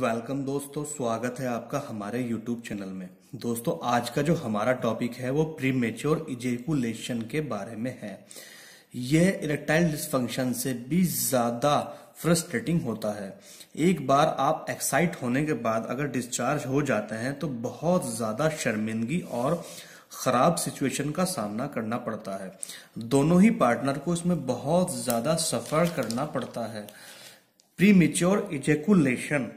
welcome दोस्तों स्वागत है आपका हमारे यूट्यूब चैनल में दोस्तों आज का जो हमारा टॉपिक है वो प्री मेच्योर इजेकुलेशन के बारे में है यह इरेक्टाइल डिस्फंक्शन से भी ज्यादा फ्रस्ट्रेटिंग होता है एक बार आप एक्साइट होने के बाद अगर डिस्चार्ज हो जाते हैं तो बहुत ज्यादा शर्मिंदगी और खराब सिचुएशन का सामना करना पड़ता है दोनों ही पार्टनर को इसमें बहुत ज्यादा सफर करना पड़ता है प्रीमेच्योर इजेकुलेशन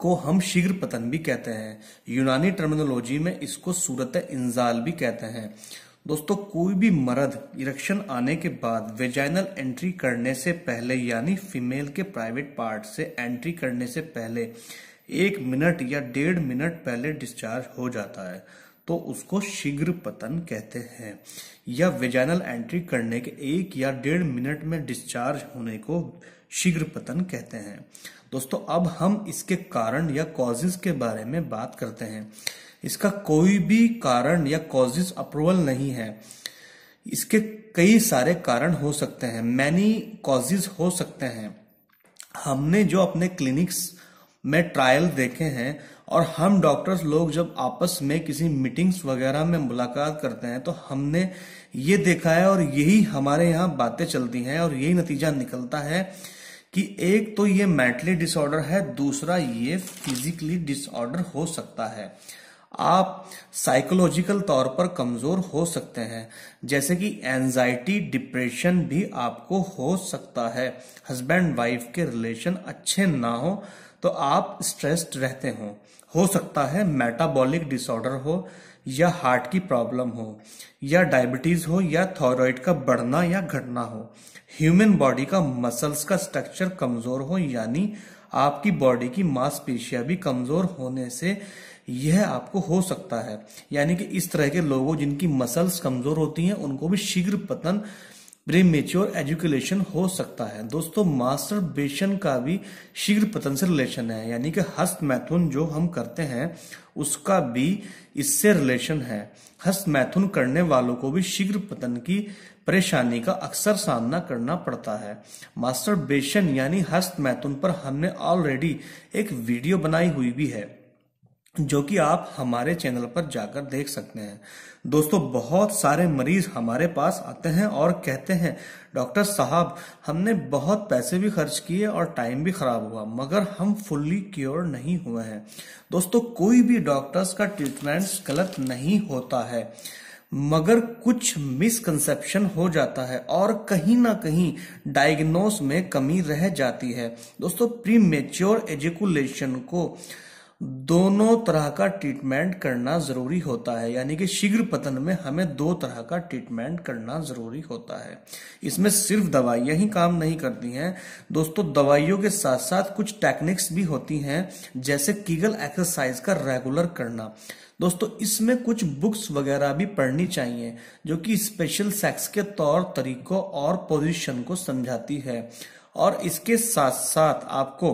को हम शीघ्र पतन भी कहते हैं यूनानी टर्मिनोलॉजी में इसको सूरत इंजाल भी कहते हैं दोस्तों कोई भी मर्द इरेक्शन आने के बाद वेजाइनल एंट्री करने से पहले यानी फीमेल के प्राइवेट पार्ट से एंट्री करने से पहले एक मिनट या डेढ़ मिनट पहले डिस्चार्ज हो जाता है तो उसको शीघ्र पतन कहते हैं या वेजाइनल एंट्री करने के एक या डेढ़ मिनट में डिस्चार्ज होने को शीघ्र पतन कहते हैं दोस्तों अब हम इसके कारण या कॉजेज के बारे में बात करते हैं इसका कोई भी कारण या कॉजेज अप्रूवल नहीं है इसके कई सारे कारण हो सकते हैं मैनी कॉजेज हो सकते हैं हमने जो अपने क्लिनिक्स में ट्रायल देखे हैं और हम डॉक्टर्स लोग जब आपस में किसी मीटिंग्स वगैरह में मुलाकात करते हैं तो हमने ये देखा है और यही हमारे यहाँ बातें चलती हैं और यही नतीजा निकलता है कि एक तो ये मेंटली डिसऑर्डर है दूसरा ये फिजिकली डिसऑर्डर हो सकता है आप साइकोलॉजिकल तौर पर कमजोर हो सकते हैं जैसे कि एनजाइटी डिप्रेशन भी आपको हो सकता है हस्बैंड वाइफ के रिलेशन अच्छे ना हो तो आप स्ट्रेस्ड रहते हो हो सकता है मेटाबॉलिक डिसऑर्डर हो या हार्ट की प्रॉब्लम हो या डायबिटीज हो या थायराइड का बढ़ना या घटना हो ह्यूमन बॉडी का मसल्स का स्ट्रक्चर कमजोर हो यानी आपकी बॉडी की मांसपेशियां भी कमजोर होने से यह आपको हो सकता है यानी कि इस तरह के लोगों जिनकी मसल्स कमजोर होती हैं उनको भी शीघ्र पतन प्रीमेच्योर एजुकेशन हो सकता है दोस्तों मास्टर बेशन का भी शीघ्र पतन से रिलेशन है यानी कि हस्त मैथुन जो हम करते हैं उसका भी इससे रिलेशन है हस्त मैथुन करने वालों को भी शीघ्र पतन की परेशानी का अक्सर सामना करना पड़ता है मास्टर बेशन यानी हस्त मैथुन पर हमने ऑलरेडी एक वीडियो बनाई हुई भी है जो कि आप हमारे चैनल पर जाकर देख सकते हैं दोस्तों बहुत सारे मरीज हमारे पास आते हैं और कहते हैं डॉक्टर साहब हमने बहुत पैसे भी खर्च किए और टाइम भी खराब हुआ मगर हम फुल्ली क्योर नहीं हुए हैं दोस्तों कोई भी डॉक्टर्स का ट्रीटमेंट गलत नहीं होता है मगर कुछ मिसकंसेप्शन हो जाता है और कहीं ना कहीं डायग्नोस में कमी रह जाती है दोस्तों प्री मेच्योर एजुकुलेशन को दोनों तरह का ट्रीटमेंट करना जरूरी होता है यानी कि शीघ्र पतन में हमें दो तरह का ट्रीटमेंट करना जरूरी होता है इसमें सिर्फ दवाइयां ही काम नहीं करती हैं दोस्तों दवाइयों के साथ साथ कुछ टेक्निक्स भी होती हैं जैसे कीगल एक्सरसाइज का रेगुलर करना दोस्तों इसमें कुछ बुक्स वगैरह भी पढ़नी चाहिए जो कि स्पेशल सेक्स के तौर तरीकों और पोजिशन को समझाती है और इसके साथ साथ आपको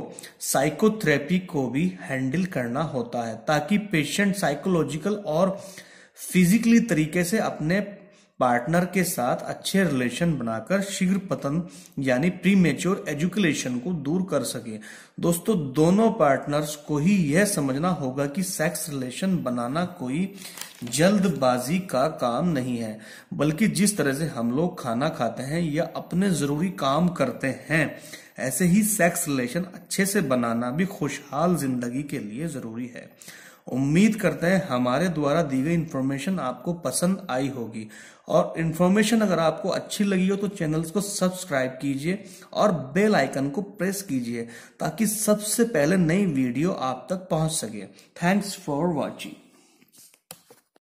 साइकोथेरेपी को भी हैंडल करना होता है ताकि पेशेंट साइकोलॉजिकल और फिजिकली तरीके से अपने पार्टनर के साथ अच्छे रिलेशन बनाकर शीघ्र पतन यानी प्री मेच्योर एजुकेशन को दूर कर सके दोस्तों दोनों पार्टनर्स को ही यह समझना होगा कि सेक्स रिलेशन बनाना कोई जल्दबाजी का काम नहीं है बल्कि जिस तरह से हम लोग खाना खाते हैं या अपने जरूरी काम करते हैं ऐसे ही सेक्स रिलेशन अच्छे से बनाना भी खुशहाल जिंदगी के लिए जरूरी है उम्मीद करते हैं हमारे द्वारा दी गई इन्फॉर्मेशन आपको पसंद आई होगी और इन्फॉर्मेशन अगर आपको अच्छी लगी हो तो चैनल्स को सब्सक्राइब कीजिए और बेल आइकन को प्रेस कीजिए ताकि सबसे पहले नई वीडियो आप तक पहुंच सके थैंक्स फॉर वॉचिंग